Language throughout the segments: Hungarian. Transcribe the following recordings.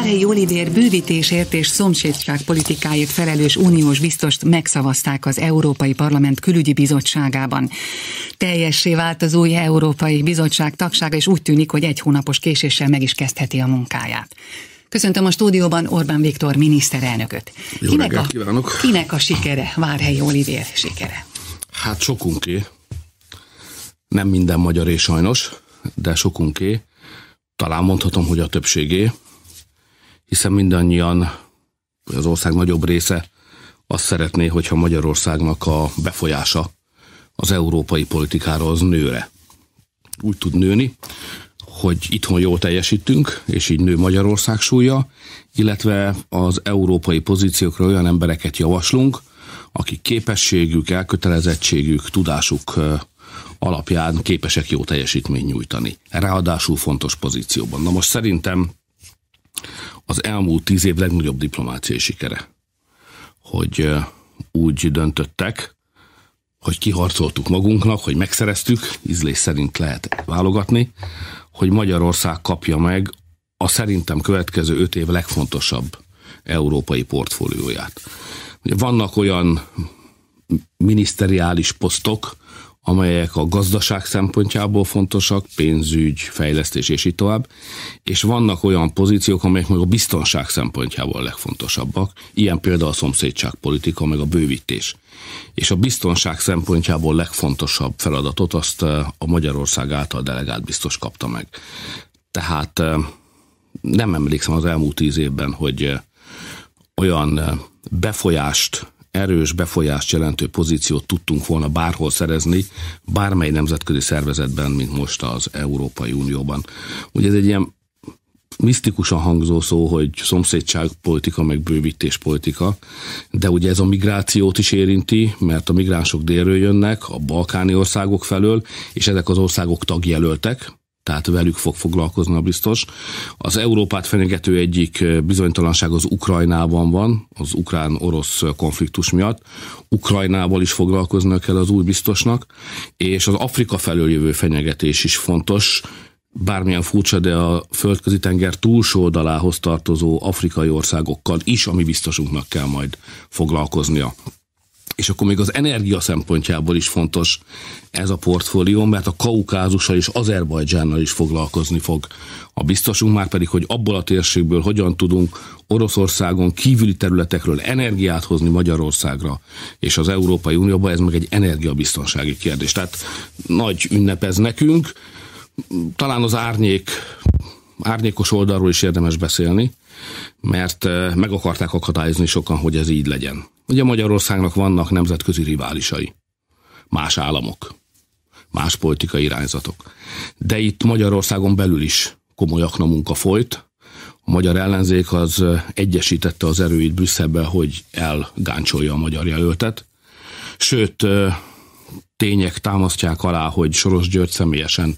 Várhelyi Olivér bővítésért és szomszédság politikáért felelős uniós biztost megszavazták az Európai Parlament külügyi bizottságában. Teljessé vált az új Európai Bizottság tagsága, és úgy tűnik, hogy egy hónapos késéssel meg is kezdheti a munkáját. Köszöntöm a stúdióban Orbán Viktor miniszterelnököt. Jó kinek a, kívánok! Kinek a sikere, Várhelyi Olivér sikere? Hát sokunké. Nem minden és sajnos, de sokunké. Talán mondhatom, hogy a többségé hiszen mindannyian, az ország nagyobb része azt szeretné, hogyha Magyarországnak a befolyása az európai politikára az nőre. Úgy tud nőni, hogy itthon jól teljesítünk, és így nő Magyarország súlya, illetve az európai pozíciókra olyan embereket javaslunk, akik képességük, elkötelezettségük, tudásuk alapján képesek jó teljesítményt nyújtani. Ráadásul fontos pozícióban. Na most szerintem az elmúlt tíz év legnagyobb diplomáciai sikere, hogy úgy döntöttek, hogy kiharcoltuk magunknak, hogy megszereztük, ízlés szerint lehet válogatni, hogy Magyarország kapja meg a szerintem következő öt év legfontosabb európai portfólióját. Vannak olyan miniszteriális posztok, amelyek a gazdaság szempontjából fontosak, pénzügy, fejlesztés és így tovább, és vannak olyan pozíciók, amelyek meg a biztonság szempontjából a legfontosabbak, ilyen például a szomszédságpolitika, meg a bővítés. És a biztonság szempontjából legfontosabb feladatot azt eh, a Magyarország által delegált biztos kapta meg. Tehát eh, nem emlékszem az elmúlt tíz évben, hogy eh, olyan befolyást erős befolyást jelentő pozíciót tudtunk volna bárhol szerezni, bármely nemzetközi szervezetben, mint most az Európai Unióban. Ugye ez egy ilyen misztikusan hangzó szó, hogy szomszédságpolitika, meg bővítéspolitika, de ugye ez a migrációt is érinti, mert a migránsok délről jönnek, a balkáni országok felől, és ezek az országok tagjelöltek, tehát velük fog foglalkozni a biztos. Az Európát fenyegető egyik eh, bizonytalanság az Ukrajnában van, az ukrán-orosz konfliktus miatt. Ukrajnával is foglalkoznia kell az új biztosnak, és az Afrika felől jövő fenyegetés is fontos, bármilyen furcsa, de a földközi tenger túlsó oldalához tartozó afrikai országokkal is, ami biztosunknak kell majd foglalkoznia és akkor még az energia szempontjából is fontos ez a portfólió, mert a Kaukázussal és Azerbajdzsánnal is foglalkozni fog a biztosunk, már pedig, hogy abból a térségből hogyan tudunk Oroszországon kívüli területekről energiát hozni Magyarországra és az Európai Unióba, ez meg egy energiabiztonsági kérdés. Tehát nagy ünnep ez nekünk. Talán az árnyék, árnyékos oldalról is érdemes beszélni, mert eh, meg akarták akadályozni sokan, hogy ez így legyen. Ugye Magyarországnak vannak nemzetközi riválisai, más államok, más politikai irányzatok. De itt Magyarországon belül is komoly munka folyt. A magyar ellenzék az egyesítette az erőit Brüsszelbe, hogy elgáncsolja a magyar jelöltet. Sőt, tények támasztják alá, hogy Soros György személyesen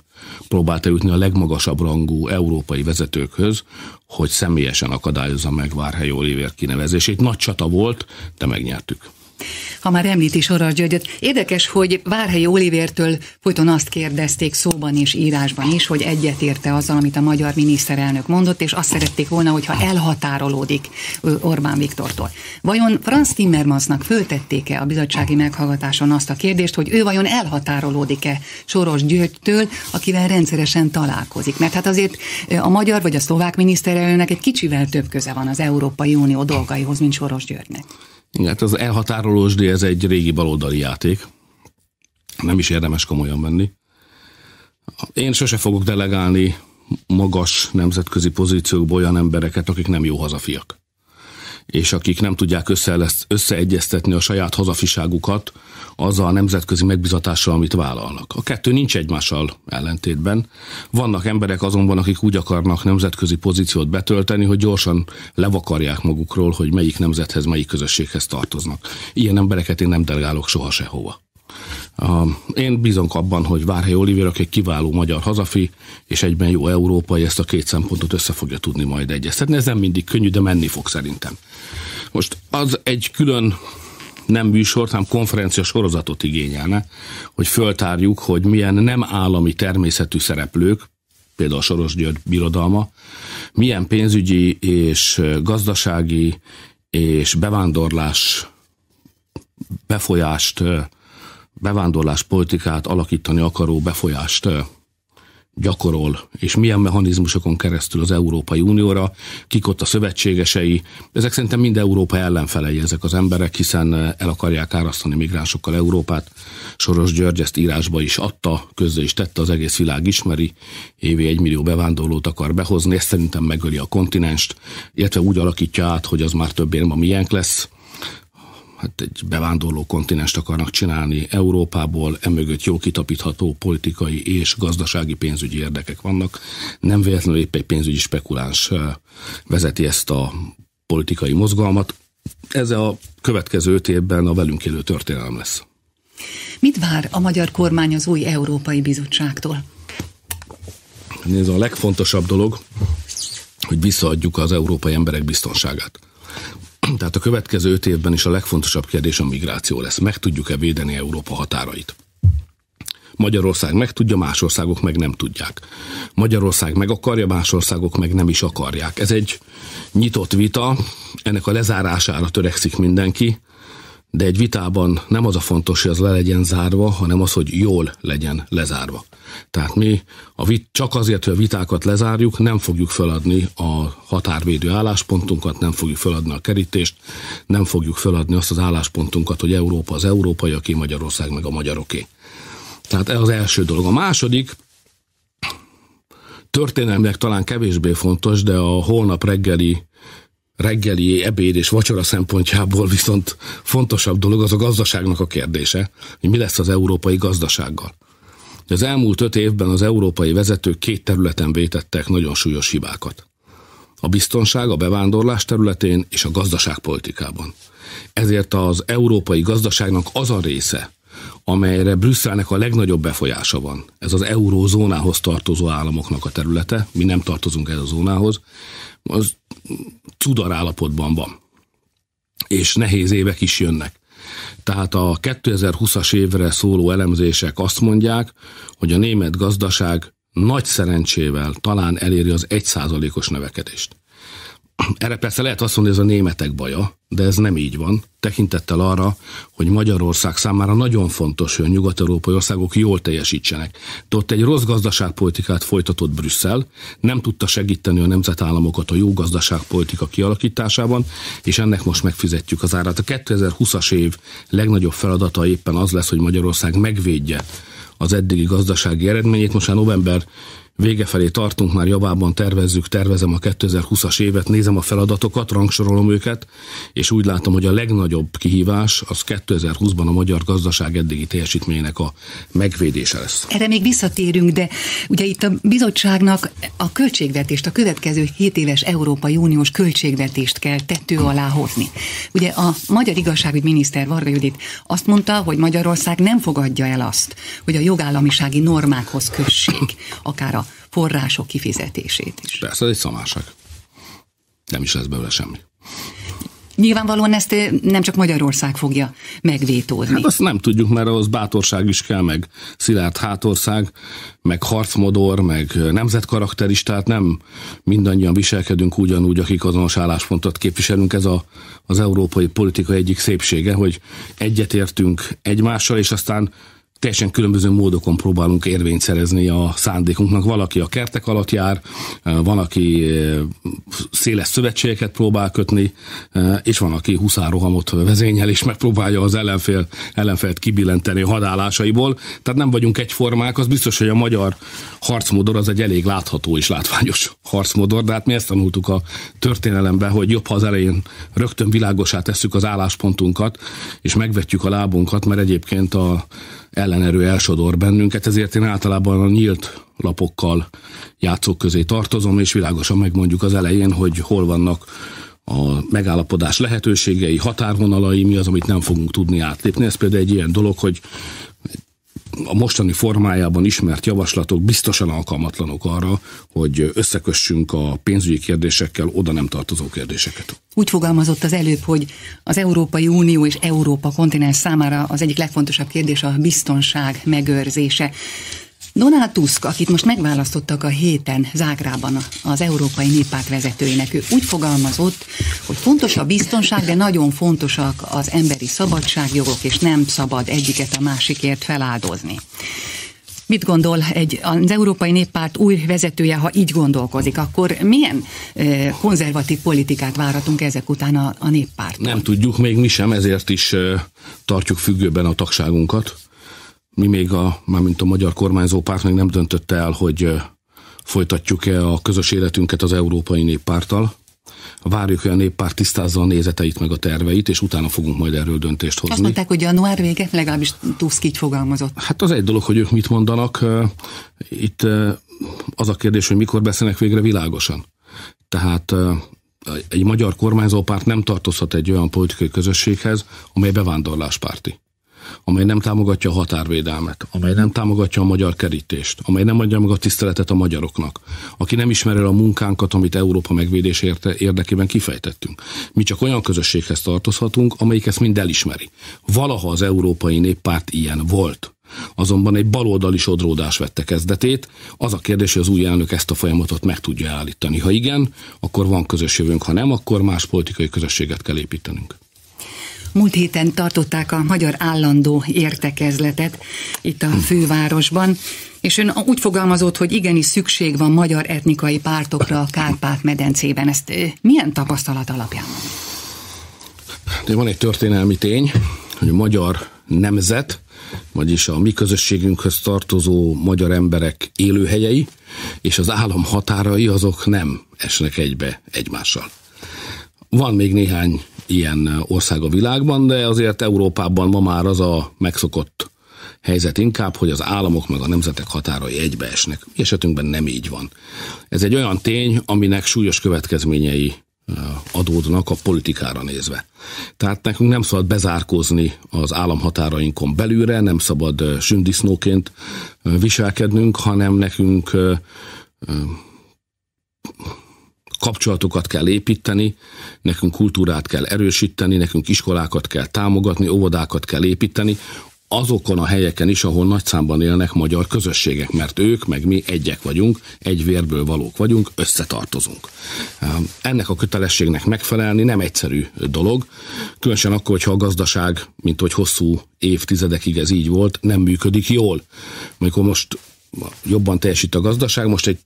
próbált jutni a legmagasabb rangú európai vezetőkhöz, hogy személyesen akadályozza meg Várhelyi Oliver kinevezését. Nagy csata volt, de megnyertük. Ha már említi Soros Györgyöt, érdekes, hogy Várhelyi Olivértől folyton azt kérdezték szóban és írásban is, hogy egyetérte azzal, amit a magyar miniszterelnök mondott, és azt szerették volna, hogyha elhatárolódik Orbán Viktortól. Vajon Franz Timmermansnak föltették-e a bizottsági meghallgatáson azt a kérdést, hogy ő vajon elhatárolódik-e Soros Györgytől, akivel rendszeresen találkozik? Mert hát azért a magyar vagy a szlovák miniszterelnök egy kicsivel több köze van az Európai Unió dolgaihoz, mint Soros Györgynek. Igen, hát az de ez egy régi baloldali játék. Nem is érdemes komolyan venni. Én sose fogok delegálni magas nemzetközi pozíciókból olyan embereket, akik nem jó hazafiak. És akik nem tudják összeegyeztetni a saját hazafiságukat azzal a nemzetközi megbizatással, amit vállalnak. A kettő nincs egymással ellentétben. Vannak emberek azonban, akik úgy akarnak nemzetközi pozíciót betölteni, hogy gyorsan levakarják magukról, hogy melyik nemzethez, melyik közösséghez tartoznak. Ilyen embereket én nem delegálok soha sehova. Én bízom abban, hogy Várhely Oliver, aki egy kiváló magyar hazafi, és egyben jó európai, ezt a két szempontot össze fogja tudni majd egyeztetni. Ez nem mindig könnyű, de menni fog szerintem. Most az egy külön nem műsort, hanem konferencia sorozatot igényelne, hogy föltárjuk, hogy milyen nem állami természetű szereplők, például a Soros György birodalma, milyen pénzügyi és gazdasági és bevándorlás befolyást, bevándorlás politikát alakítani akaró befolyást gyakorol, és milyen mechanizmusokon keresztül az Európai Unióra, kik ott a szövetségesei. Ezek szerintem mind Európa ellenfelei ezek az emberek, hiszen eh, el akarják árasztani migránsokkal Európát. Soros György ezt írásba is adta, közé is tette, az egész világ ismeri, évi egy millió bevándorlót akar behozni, ezt szerintem megöli a kontinenst, illetve úgy alakítja át, hogy az már többé nem a miénk lesz hát egy bevándorló kontinenst akarnak csinálni Európából, emögött jó kitapítható politikai és gazdasági pénzügyi érdekek vannak. Nem véletlenül épp egy pénzügyi spekuláns eh, vezeti ezt a politikai mozgalmat. Ez a következő öt évben a velünk élő történelem lesz. Mit vár a magyar kormány az új Európai Bizottságtól? Ez a legfontosabb dolog, hogy visszaadjuk az európai emberek biztonságát. Tehát a következő öt évben is a legfontosabb kérdés a migráció lesz. Meg tudjuk-e védeni Európa határait? Magyarország meg tudja, más országok meg nem tudják. Magyarország meg akarja, más országok meg nem is akarják. Ez egy nyitott vita, ennek a lezárására törekszik mindenki de egy vitában nem az a fontos, hogy az le legyen zárva, hanem az, hogy jól legyen lezárva. Tehát mi a vit, csak azért, hogy a vitákat lezárjuk, nem fogjuk feladni a határvédő álláspontunkat, nem fogjuk feladni a kerítést, nem fogjuk feladni azt az álláspontunkat, hogy Európa az európai, aki Magyarország meg a magyaroké. Tehát ez az első dolog. A második, történelmileg talán kevésbé fontos, de a holnap reggeli reggeli, ebéd és vacsora szempontjából viszont fontosabb dolog az a gazdaságnak a kérdése, hogy mi lesz az európai gazdasággal. Az elmúlt öt évben az európai vezetők két területen vétettek nagyon súlyos hibákat. A biztonság, a bevándorlás területén és a gazdaságpolitikában. Ezért az európai gazdaságnak az a része, amelyre Brüsszelnek a legnagyobb befolyása van. Ez az eurózónához tartozó államoknak a területe, mi nem tartozunk ez a zónához, az cudar állapotban van. És nehéz évek is jönnek. Tehát a 2020-as évre szóló elemzések azt mondják, hogy a német gazdaság nagy szerencsével talán eléri az 1%-os növekedést. Erre persze lehet azt mondani, ez a németek baja, de ez nem így van. Tekintettel arra, hogy Magyarország számára nagyon fontos, hogy a nyugat-európai országok jól teljesítsenek. De ott egy rossz gazdaságpolitikát folytatott Brüsszel, nem tudta segíteni a nemzetállamokat a jó gazdaságpolitika kialakításában, és ennek most megfizetjük az árát. A 2020-as év legnagyobb feladata éppen az lesz, hogy Magyarország megvédje az eddigi gazdasági eredményét. Most már november vége felé tartunk, már javában tervezzük, tervezem a 2020-as évet, nézem a feladatokat, rangsorolom őket, és úgy látom, hogy a legnagyobb kihívás az 2020-ban a magyar gazdaság eddigi teljesítményének a megvédése lesz. Erre még visszatérünk, de ugye itt a bizottságnak a költségvetést, a következő 7 éves Európai Uniós költségvetést kell tető alá hozni. Ugye a magyar igazságügy miniszter Varga Judit azt mondta, hogy Magyarország nem fogadja el azt, hogy a jogállamisági normákhoz kössék akár a források kifizetését is. Persze, ez egy szamárság. Nem is lesz belőle semmi. Nyilvánvalóan ezt eh, nem csak Magyarország fogja megvétózni. Hát azt nem tudjuk, mert ahhoz bátorság is kell, meg szilárd hátország, meg harcmodor, meg eh, nemzetkarakter is, tehát nem mindannyian viselkedünk ugyanúgy, akik azonos álláspontot képviselünk. Ez a, az európai politika egyik szépsége, hogy egyetértünk egymással, és aztán teljesen különböző módokon próbálunk érvényt szerezni a szándékunknak. Valaki a kertek alatt jár, van, aki eh, széles szövetségeket próbál kötni, eh, és van, aki huszárohamot vezényel, és megpróbálja az ellenfél, ellenfelt kibillenteni a hadállásaiból. Tehát nem vagyunk egyformák, az biztos, hogy a magyar harcmodor az egy elég látható és látványos harcmodor, de hát mi ezt tanultuk a történelemben, hogy jobb, ha az elején rögtön világosá tesszük az álláspontunkat, és megvetjük a lábunkat, mert egyébként a ellenerő elsodor bennünket, ezért én általában a nyílt lapokkal játszók közé tartozom, és világosan megmondjuk az elején, hogy hol vannak a megállapodás lehetőségei, határvonalai, mi az, amit nem fogunk tudni átlépni. Ez például egy ilyen dolog, hogy a mostani formájában ismert javaslatok biztosan alkalmatlanok arra, hogy összekössünk a pénzügyi kérdésekkel oda nem tartozó kérdéseket. Úgy fogalmazott az előbb, hogy az Európai Unió és Európa kontinens számára az egyik legfontosabb kérdés a biztonság megőrzése. Donald Tusk, akit most megválasztottak a héten Zágrában az Európai Néppárt vezetőinek, ő úgy fogalmazott, hogy fontos a biztonság, de nagyon fontosak az emberi szabadságjogok, és nem szabad egyiket a másikért feláldozni. Mit gondol egy, az Európai Néppárt új vezetője, ha így gondolkozik, akkor milyen e, konzervatív politikát váratunk ezek után a, a néppárt? Nem tudjuk még mi sem, ezért is e, tartjuk függőben a tagságunkat mi még a, mint a magyar kormányzó párt még nem döntötte el, hogy folytatjuk-e a közös életünket az Európai Néppárttal. Várjuk, hogy a néppárt tisztázza a nézeteit meg a terveit, és utána fogunk majd erről döntést hozni. Azt mondták, hogy január vége, legalábbis Tusk így fogalmazott. Hát az egy dolog, hogy ők mit mondanak. Itt az a kérdés, hogy mikor beszélnek végre világosan. Tehát egy magyar kormányzópárt nem tartozhat egy olyan politikai közösséghez, amely bevándorláspárti amely nem támogatja a határvédelmet, amely nem támogatja a magyar kerítést, amely nem adja meg a tiszteletet a magyaroknak, aki nem ismeri el a munkánkat, amit Európa megvédés érdekében kifejtettünk. Mi csak olyan közösséghez tartozhatunk, amelyik ezt mind elismeri. Valaha az Európai Néppárt ilyen volt. Azonban egy baloldali sodródás vette kezdetét. Az a kérdés, hogy az új elnök ezt a folyamatot meg tudja állítani. Ha igen, akkor van közös jövőnk, ha nem, akkor más politikai közösséget kell építenünk. Múlt héten tartották a Magyar Állandó Értekezletet itt a fővárosban, és ön úgy fogalmazott, hogy igenis szükség van magyar etnikai pártokra a Kárpát-medencében. Ezt milyen tapasztalat alapján? De van egy történelmi tény, hogy a magyar nemzet, vagyis a mi közösségünkhöz tartozó magyar emberek élőhelyei és az állam határai azok nem esnek egybe egymással. Van még néhány ilyen ország a világban, de azért Európában ma már az a megszokott helyzet inkább, hogy az államok meg a nemzetek határai egybeesnek. Mi esetünkben nem így van. Ez egy olyan tény, aminek súlyos következményei adódnak a politikára nézve. Tehát nekünk nem szabad bezárkózni az államhatárainkon belülre, nem szabad sündisznóként viselkednünk, hanem nekünk kapcsolatokat kell építeni, nekünk kultúrát kell erősíteni, nekünk iskolákat kell támogatni, óvodákat kell építeni, azokon a helyeken is, ahol nagy számban élnek magyar közösségek, mert ők, meg mi egyek vagyunk, egy vérből valók vagyunk, összetartozunk. Ennek a kötelességnek megfelelni nem egyszerű dolog, különösen akkor, hogyha a gazdaság, mint hogy hosszú évtizedekig ez így volt, nem működik jól. Amikor most jobban teljesít a gazdaság, most egy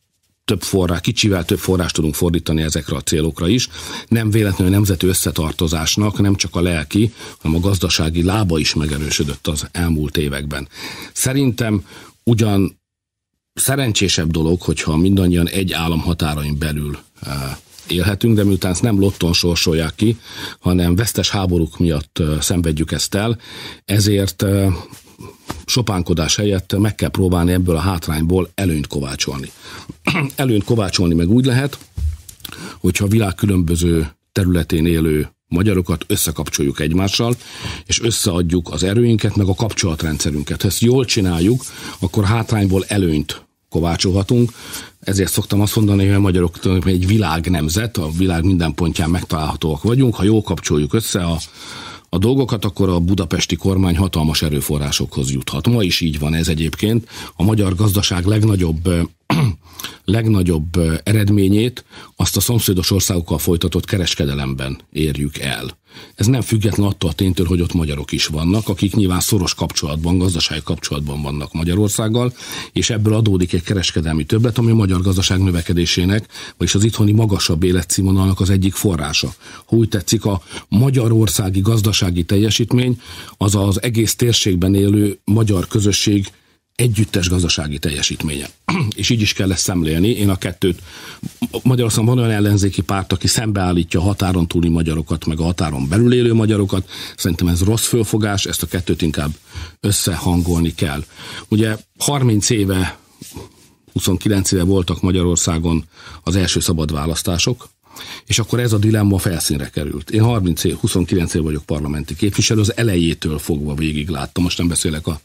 több forrás, kicsivel több forrást tudunk fordítani ezekre a célokra is. Nem véletlenül a nemzeti összetartozásnak nem csak a lelki, hanem a gazdasági lába is megerősödött az elmúlt években. Szerintem ugyan szerencsésebb dolog, hogyha mindannyian egy állam határain belül eh, élhetünk, de miután ezt nem lotton sorsolják ki, hanem vesztes háborúk miatt eh, szenvedjük ezt el, ezért eh, sopánkodás helyett meg kell próbálni ebből a hátrányból előnyt kovácsolni. előnyt kovácsolni meg úgy lehet, hogyha a világ különböző területén élő magyarokat összekapcsoljuk egymással, és összeadjuk az erőinket, meg a kapcsolatrendszerünket. Ha ezt jól csináljuk, akkor hátrányból előnyt kovácsolhatunk. Ezért szoktam azt mondani, hogy a magyarok egy világ nemzet, a világ minden pontján megtalálhatóak vagyunk. Ha jól kapcsoljuk össze a a dolgokat, akkor a budapesti kormány hatalmas erőforrásokhoz juthat. Ma is így van ez egyébként. A magyar gazdaság legnagyobb legnagyobb eredményét azt a szomszédos országokkal folytatott kereskedelemben érjük el. Ez nem független attól a ténytől, hogy ott magyarok is vannak, akik nyilván szoros kapcsolatban, gazdasági kapcsolatban vannak Magyarországgal, és ebből adódik egy kereskedelmi többlet, ami a magyar gazdaság növekedésének, vagyis az itthoni magasabb életszínvonalnak az egyik forrása. Ha úgy tetszik, a magyarországi gazdasági teljesítmény az az egész térségben élő magyar közösség együttes gazdasági teljesítménye. És így is kell ezt szemlélni. Én a kettőt, Magyarországon van olyan ellenzéki párt, aki szembeállítja a határon túli magyarokat, meg a határon belül élő magyarokat. Szerintem ez rossz fölfogás, ezt a kettőt inkább összehangolni kell. Ugye 30 éve, 29 éve voltak Magyarországon az első szabad választások, és akkor ez a dilemma felszínre került. Én 30 év, 29 év vagyok parlamenti képviselő, az elejétől fogva végig láttam, most nem beszélek a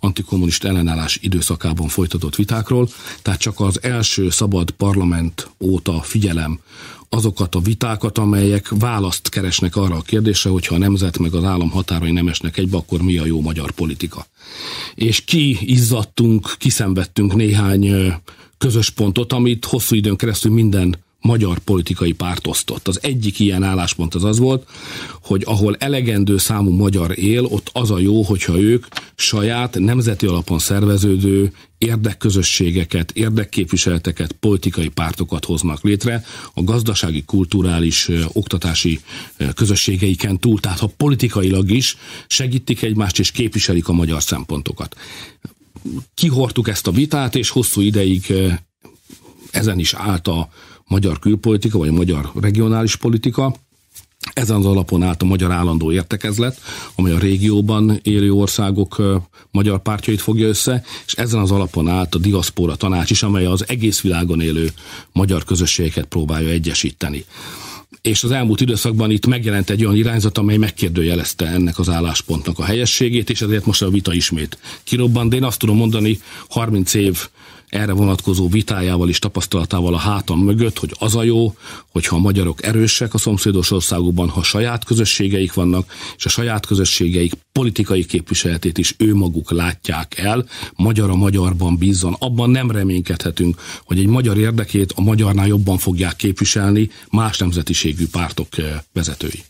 antikommunista ellenállás időszakában folytatott vitákról, tehát csak az első szabad parlament óta figyelem azokat a vitákat, amelyek választ keresnek arra a kérdésre, hogyha a nemzet meg az állam határai nem esnek egybe, akkor mi a jó magyar politika. És ki izzadtunk, kiszenvedtünk néhány közös pontot, amit hosszú időn keresztül minden magyar politikai párt osztott. Az egyik ilyen álláspont az az volt, hogy ahol elegendő számú magyar él, ott az a jó, hogyha ők saját nemzeti alapon szerveződő érdekközösségeket, érdekképviseleteket, politikai pártokat hoznak létre a gazdasági, kulturális, oktatási közösségeiken túl. Tehát ha politikailag is segítik egymást és képviselik a magyar szempontokat. Kihortuk ezt a vitát, és hosszú ideig ezen is állt a magyar külpolitika, vagy a magyar regionális politika, ezen az alapon állt a Magyar Állandó Értekezlet, amely a régióban élő országok magyar pártjait fogja össze, és ezen az alapon állt a Diaszpora Tanács is, amely az egész világon élő magyar közösségeket próbálja egyesíteni. És az elmúlt időszakban itt megjelent egy olyan irányzat, amely megkérdőjelezte ennek az álláspontnak a helyességét, és ezért most a vita ismét kirobban, de én azt tudom mondani, 30 év erre vonatkozó vitájával és tapasztalatával a hátam mögött, hogy az a jó, hogyha a magyarok erősek a szomszédos országokban, ha saját közösségeik vannak, és a saját közösségeik politikai képviseletét is ő maguk látják el, magyar a magyarban bízzon. Abban nem reménykedhetünk, hogy egy magyar érdekét a magyarnál jobban fogják képviselni más nemzetiségű pártok eh, vezetői.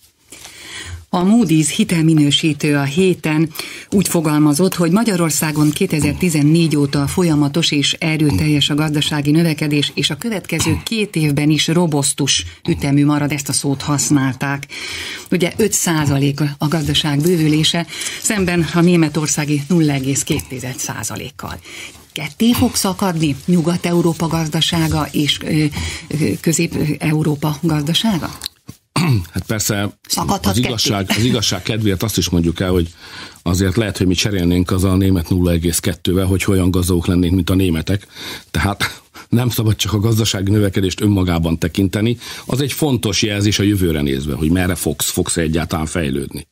A Moody's hitelminősítő a héten úgy fogalmazott, hogy Magyarországon 2014 óta folyamatos és erőteljes a gazdasági növekedés, és a következő két évben is robosztus ütemű marad, ezt a szót használták. Ugye 5 a gazdaság bővülése, szemben a németországi 0,2 százalékkal ketté fog szakadni Nyugat-Európa gazdasága és Közép-Európa gazdasága? Hát persze az igazság, az igazság kedvéért azt is mondjuk el, hogy azért lehet, hogy mi cserélnénk az a német 0,2-vel, hogy olyan gazdagok lennénk, mint a németek. Tehát nem szabad csak a gazdasági növekedést önmagában tekinteni. Az egy fontos jelzés a jövőre nézve, hogy merre fogsz, fogsz egyáltalán fejlődni.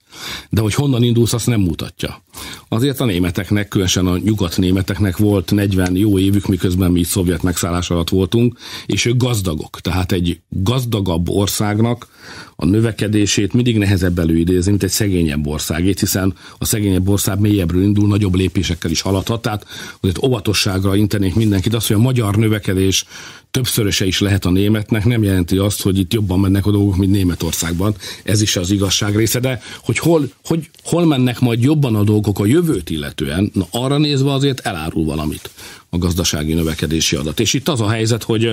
De hogy honnan indulsz, azt nem mutatja. Azért a németeknek, különösen a nyugat-németeknek volt 40 jó évük, miközben mi szovjet megszállás alatt voltunk, és ők gazdagok. Tehát egy gazdagabb országnak a növekedését mindig nehezebb előidézni, mint egy szegényebb országét, hiszen a szegényebb ország mélyebbről indul, nagyobb lépésekkel is haladhat. Tehát azért óvatosságra intenék mindenkit azt, hogy a magyar növekedés többszöröse is lehet a németnek, nem jelenti azt, hogy itt jobban mennek a dolgok, mint Németországban. Ez is az igazság része, de hogy hol, hogy hol mennek majd jobban a dolgok a jövőt illetően, na arra nézve azért elárul valamit a gazdasági növekedési adat. És itt az a helyzet, hogy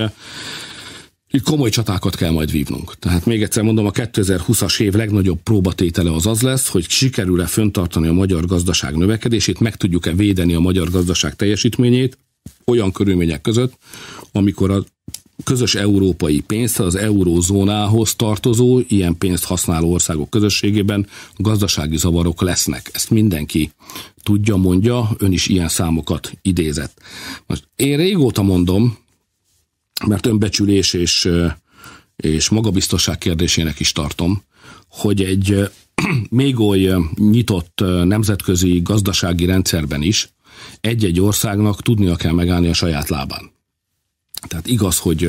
itt komoly csatákat kell majd vívnunk. Tehát még egyszer mondom, a 2020-as év legnagyobb próbatétele az az lesz, hogy sikerül-e föntartani a magyar gazdaság növekedését, meg tudjuk-e védeni a magyar gazdaság teljesítményét, olyan körülmények között, amikor a közös európai pénzt az eurózónához tartozó, ilyen pénzt használó országok közösségében gazdasági zavarok lesznek. Ezt mindenki tudja, mondja, ön is ilyen számokat idézett. Most én régóta mondom, mert önbecsülés és, és magabiztosság kérdésének is tartom, hogy egy még oly nyitott nemzetközi gazdasági rendszerben is egy-egy országnak tudnia kell megállni a saját lábán. Tehát igaz, hogy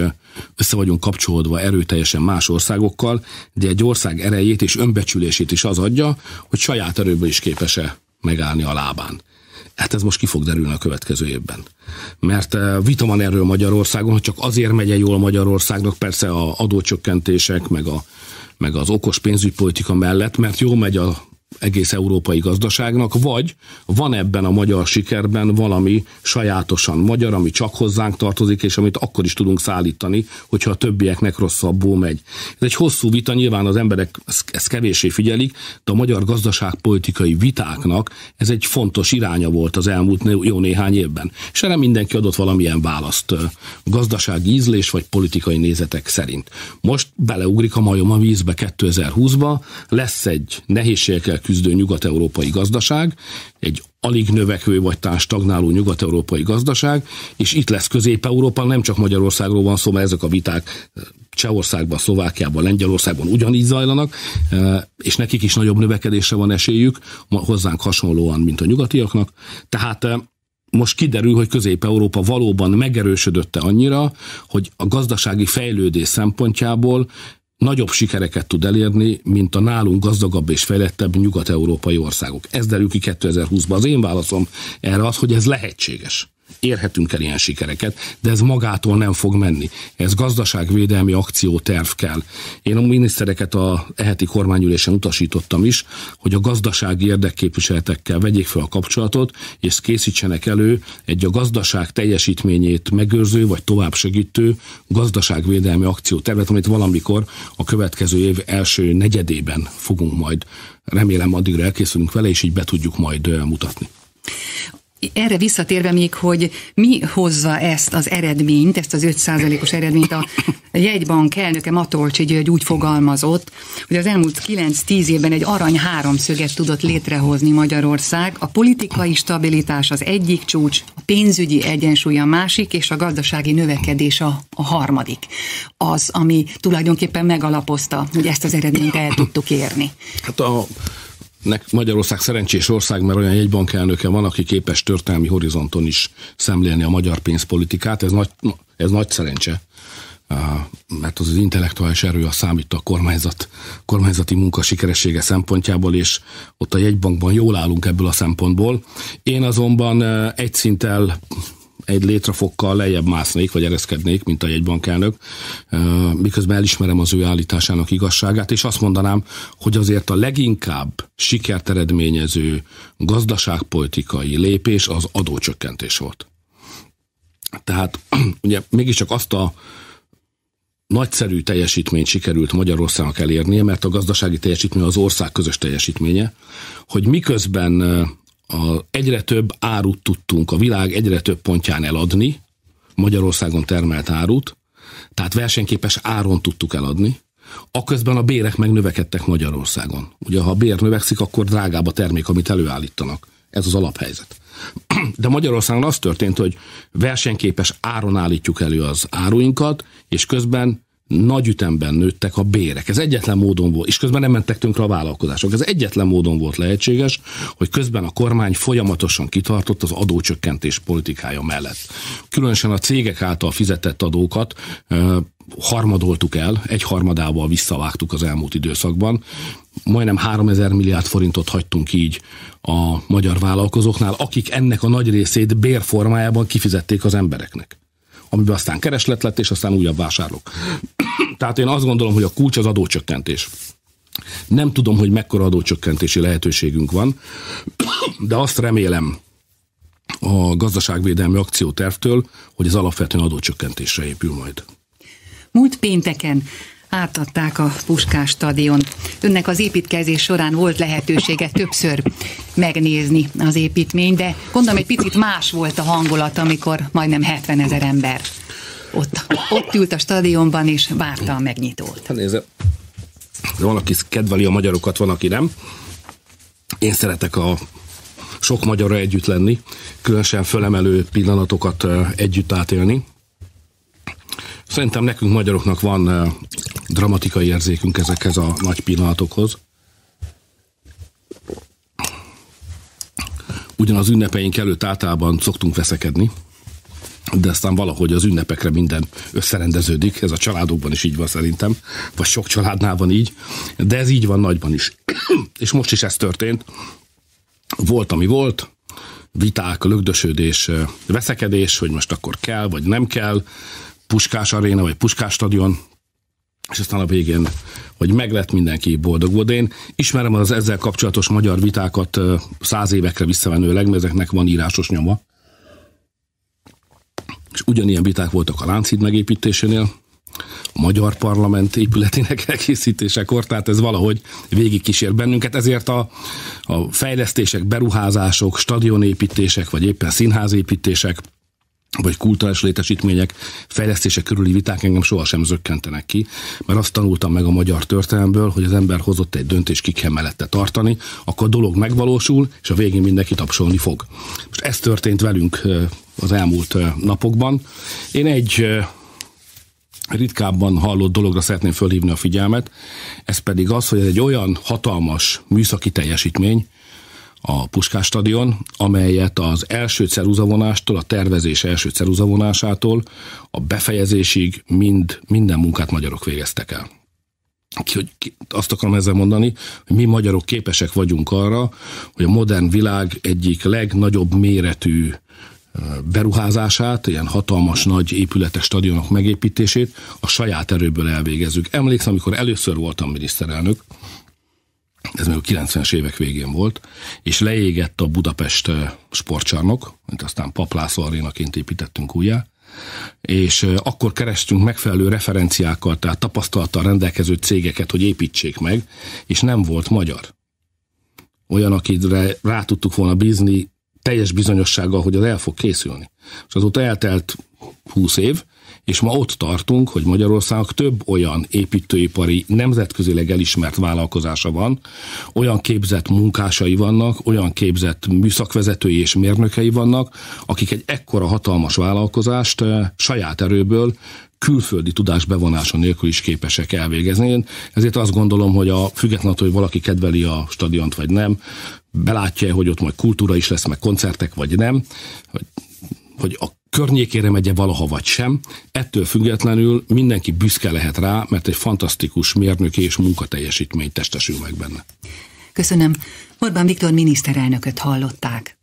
össze vagyunk kapcsolódva erőteljesen más országokkal, de egy ország erejét és önbecsülését is az adja, hogy saját erőből is képes-e megállni a lábán. Hát ez most ki fog derülni a következő évben. Mert vita van erről Magyarországon, hogy csak azért megy jól Magyarországnak, persze a adócsökkentések, meg, a, meg az okos pénzügypolitika mellett, mert jól megy a egész európai gazdaságnak, vagy van ebben a magyar sikerben valami sajátosan magyar, ami csak hozzánk tartozik, és amit akkor is tudunk szállítani, hogyha a többieknek rosszabbul megy. Ez egy hosszú vita, nyilván az emberek ezt kevésé figyelik, de a magyar gazdaságpolitikai vitáknak ez egy fontos iránya volt az elmúlt jó néhány évben. És erre mindenki adott valamilyen választ gazdasági ízlés vagy politikai nézetek szerint. Most beleugrik a majom a vízbe 2020-ba, lesz egy nehézségekkel küzdő nyugat-európai gazdaság, egy alig növekvő vagy tán stagnáló nyugat-európai gazdaság, és itt lesz Közép-Európa, nem csak Magyarországról van szó, mert ezek a viták Csehországban, Szlovákiában, Lengyelországban ugyanígy zajlanak, eh, és nekik is nagyobb növekedésre van esélyük, hozzánk hasonlóan, mint a nyugatiaknak. Tehát eh, most kiderül, hogy Közép-Európa valóban megerősödötte annyira, hogy a gazdasági fejlődés szempontjából nagyobb sikereket tud elérni, mint a nálunk gazdagabb és fejlettebb nyugat-európai országok. Ez derül ki 2020-ban. Az én válaszom erre az, hogy ez lehetséges érhetünk el ilyen sikereket, de ez magától nem fog menni. Ez gazdaságvédelmi akcióterv kell. Én a minisztereket a eheti kormányülésen utasítottam is, hogy a gazdasági érdekképviseletekkel vegyék fel a kapcsolatot, és készítsenek elő egy a gazdaság teljesítményét megőrző vagy tovább segítő gazdaságvédelmi akciótervet, amit valamikor a következő év első negyedében fogunk majd remélem addigra elkészülünk vele, és így be tudjuk majd mutatni erre visszatérve még, hogy mi hozza ezt az eredményt, ezt az 5%-os eredményt, a jegybank elnöke Matolcsi György úgy fogalmazott, hogy az elmúlt 9-10 évben egy arany háromszöget tudott létrehozni Magyarország, a politikai stabilitás az egyik csúcs, a pénzügyi egyensúly a másik, és a gazdasági növekedés a, a harmadik. Az, ami tulajdonképpen megalapozta, hogy ezt az eredményt el tudtuk érni. Hát a nek Magyarország szerencsés ország, mert olyan jegybankelnöke van, aki képes történelmi horizonton is szemlélni a magyar pénzpolitikát. Ez nagy, ez nagy szerencse, mert az az intellektuális erő a számít a kormányzat, kormányzati munka sikeressége szempontjából, és ott a jegybankban jól állunk ebből a szempontból. Én azonban egy szinttel egy létrafokkal lejjebb másznék, vagy ereszkednék, mint a jegybankelnök, miközben elismerem az ő állításának igazságát, és azt mondanám, hogy azért a leginkább sikert eredményező gazdaságpolitikai lépés az adócsökkentés volt. Tehát ugye mégiscsak azt a nagyszerű teljesítményt sikerült Magyarországnak elérnie, mert a gazdasági teljesítmény az ország közös teljesítménye, hogy miközben a, egyre több árut tudtunk a világ egyre több pontján eladni, Magyarországon termelt árut, tehát versenyképes áron tudtuk eladni, aközben a bérek megnövekedtek Magyarországon. Ugye ha a bér növekszik, akkor drágább a termék, amit előállítanak. Ez az alaphelyzet. De Magyarországon az történt, hogy versenyképes áron állítjuk elő az áruinkat, és közben nagy ütemben nőttek a bérek. Ez egyetlen módon volt, és közben nem mentek tönkre a vállalkozások. Ez egyetlen módon volt lehetséges, hogy közben a kormány folyamatosan kitartott az adócsökkentés politikája mellett. Különösen a cégek által fizetett adókat harmadoltuk el, egy harmadával visszavágtuk az elmúlt időszakban. Majdnem 3000 milliárd forintot hagytunk így a magyar vállalkozóknál, akik ennek a nagy részét bérformájában kifizették az embereknek amiben aztán kereslet lett, és aztán újabb vásárlók. Tehát én azt gondolom, hogy a kulcs az adócsökkentés. Nem tudom, hogy mekkora adócsökkentési lehetőségünk van, de azt remélem a gazdaságvédelmi akciótervtől, hogy ez alapvetően adócsökkentésre épül majd. Múlt pénteken átadták a Puskás stadion. Önnek az építkezés során volt lehetősége többször megnézni az építményt, de gondolom egy picit más volt a hangulat, amikor majdnem 70 ezer ember ott, ott ült a stadionban és várta a megnyitót. Hát nézze, van, aki kedveli a magyarokat, van, aki nem. Én szeretek a sok magyarra együtt lenni, különösen fölemelő pillanatokat eh, együtt átélni. Szerintem nekünk magyaroknak van eh, dramatikai érzékünk ezekhez a nagy pillanatokhoz. Ugyan az ünnepeink előtt általában szoktunk veszekedni, de aztán valahogy az ünnepekre minden összerendeződik, ez a családokban is így van szerintem, vagy sok családnál van így, de ez így van nagyban is. és most is ez történt. Volt, ami volt, viták, lögdösödés, veszekedés, hogy most akkor kell, vagy nem kell, Puskás aréna, vagy Puskás stadion, és aztán a végén, hogy meg lett mindenki boldog volt. én ismerem az ezzel kapcsolatos magyar vitákat száz évekre visszamenőleg, mert ezeknek van írásos nyoma. És ugyanilyen viták voltak a Lánchíd megépítésénél, a Magyar Parlament épületének elkészítésekor, tehát ez valahogy végigkísér bennünket, ezért a, a fejlesztések, beruházások, stadionépítések, vagy éppen színházépítések, vagy kulturális létesítmények, fejlesztése körüli viták engem sohasem zökkentenek ki, mert azt tanultam meg a magyar történelmből, hogy az ember hozott egy döntést, ki kell mellette tartani, akkor a dolog megvalósul, és a végén mindenki tapsolni fog. Most ez történt velünk az elmúlt napokban. Én egy ritkábban hallott dologra szeretném fölhívni a figyelmet, ez pedig az, hogy ez egy olyan hatalmas műszaki teljesítmény, a Puskás stadion, amelyet az első ceruzavonástól, a tervezés első ceruzavonásától a befejezésig mind, minden munkát magyarok végeztek el. Hogy azt akarom ezzel mondani, hogy mi magyarok képesek vagyunk arra, hogy a modern világ egyik legnagyobb méretű beruházását, ilyen hatalmas nagy épületek, stadionok megépítését a saját erőből elvégezzük. Emlékszem, amikor először voltam miniszterelnök, ez még a 90-es évek végén volt, és leégett a Budapest sportcsarnok, mint aztán Paplászó arénaként építettünk újjá, és akkor kerestünk megfelelő referenciákkal, tehát tapasztalattal rendelkező cégeket, hogy építsék meg, és nem volt magyar. Olyan, akire rá tudtuk volna bízni teljes bizonyossággal, hogy az el fog készülni. És azóta eltelt 20 év, és ma ott tartunk, hogy Magyarország több olyan építőipari nemzetközileg elismert vállalkozása van, olyan képzett munkásai vannak, olyan képzett műszakvezetői és mérnökei vannak, akik egy ekkora hatalmas vállalkozást eh, saját erőből külföldi tudás bevonása nélkül is képesek elvégezni. Én ezért azt gondolom, hogy a függetlenül, hogy valaki kedveli a stadiont vagy nem, belátja, hogy ott majd kultúra is lesz, meg koncertek vagy nem, hogy, hogy a környékére megye valaha vagy sem, ettől függetlenül mindenki büszke lehet rá, mert egy fantasztikus mérnöki és munkateljesítmény testesül meg benne. Köszönöm. Orbán Viktor miniszterelnököt hallották.